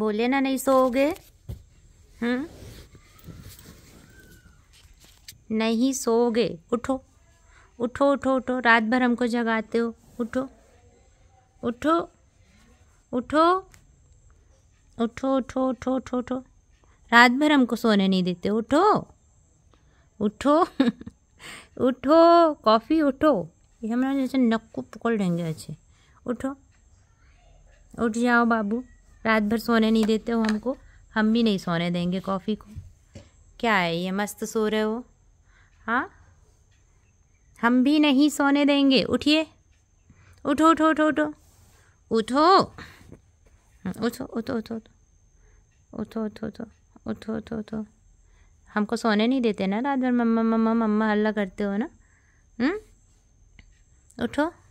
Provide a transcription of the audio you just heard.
बोले ना नहीं सोओगे हम्म नहीं सोओगे उठो उठो उठो उठो रात भर हमको जगाते हो उठो उठो उठो उठो उठो उठो उठो उठो रात भर हमको सोने नहीं देते उठो उठो उठो कॉफ़ी उठो ये हमारा जैसे नक्कू पकड़ लेंगे अच्छे उठो उठ जाओ बाबू रात भर सोने नहीं देते हो हमको हम भी नहीं सोने देंगे कॉफ़ी को क्या है ये मस्त सो रहे हो हाँ हम भी नहीं सोने देंगे उठिए उठो उठो उठो उठो उठो उठो उठो उठो उठो उठो उठो उठो उठो उठो हमको सोने नहीं देते ना रात भर मम्मा मम्मा मम्मा हल्ला करते हो ना हम्म? उठो